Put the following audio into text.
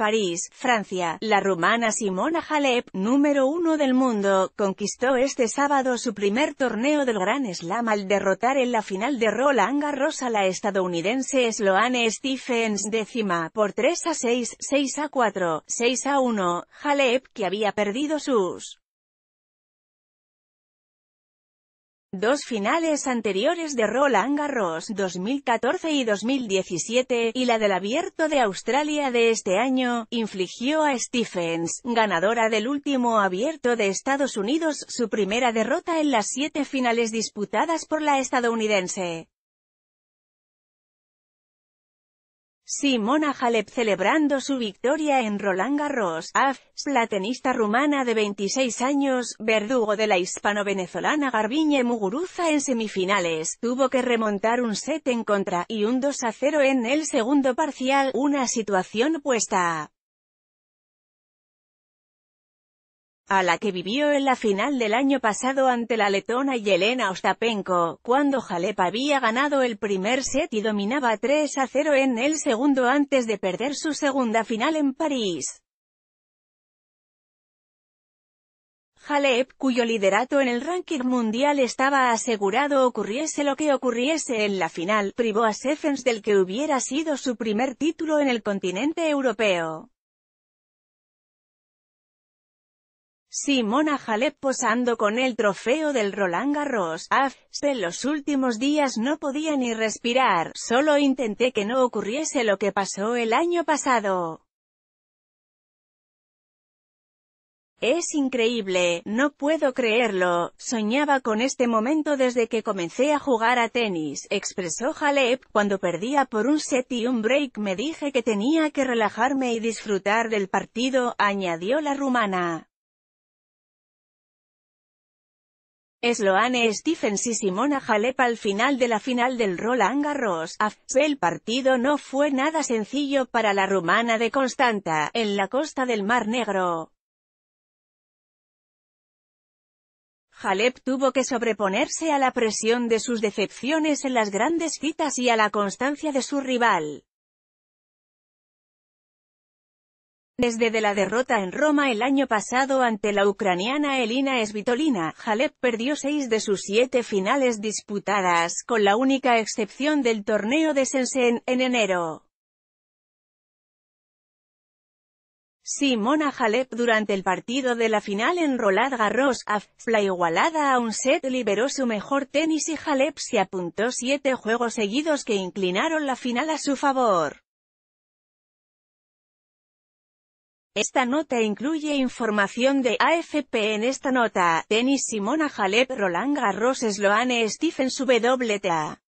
París, Francia, la rumana Simona Halep, número uno del mundo, conquistó este sábado su primer torneo del Gran Slam al derrotar en la final de Roland Garros a la estadounidense Sloane Stephens décima por 3 a 6, 6 a 4, 6 a 1, Halep que había perdido sus Dos finales anteriores de Roland Garros 2014 y 2017, y la del Abierto de Australia de este año, infligió a Stephens, ganadora del último Abierto de Estados Unidos, su primera derrota en las siete finales disputadas por la estadounidense. Simona Halep celebrando su victoria en Roland Garros, AF, la tenista rumana de 26 años, verdugo de la hispano-venezolana Garbiñe Muguruza en semifinales, tuvo que remontar un set en contra, y un 2 a 0 en el segundo parcial, una situación puesta a la que vivió en la final del año pasado ante la letona Yelena Ostapenko, cuando Jalep había ganado el primer set y dominaba 3 a 0 en el segundo antes de perder su segunda final en París. Jalep, cuyo liderato en el ranking mundial estaba asegurado ocurriese lo que ocurriese en la final, privó a Sefens del que hubiera sido su primer título en el continente europeo. Simona Halep posando con el trofeo del Roland Garros. Af, en los últimos días no podía ni respirar, solo intenté que no ocurriese lo que pasó el año pasado. Es increíble, no puedo creerlo, soñaba con este momento desde que comencé a jugar a tenis, expresó Halep, cuando perdía por un set y un break me dije que tenía que relajarme y disfrutar del partido, añadió la rumana. Sloane Stephens y Simona Halep al final de la final del Roland Garros. El partido no fue nada sencillo para la rumana de Constanta, en la costa del Mar Negro. Halep tuvo que sobreponerse a la presión de sus decepciones en las grandes citas y a la constancia de su rival. Desde la derrota en Roma el año pasado ante la ucraniana Elina Svitolina, Jalep perdió seis de sus siete finales disputadas, con la única excepción del torneo de Shenzhen, en enero. Simona Halep durante el partido de la final en Roland Garros, la igualada a un set liberó su mejor tenis y Jalep se apuntó siete juegos seguidos que inclinaron la final a su favor. Esta nota incluye información de AFP en esta nota, Denis Simona Halep Roland Garros Sloane Stephens WTA.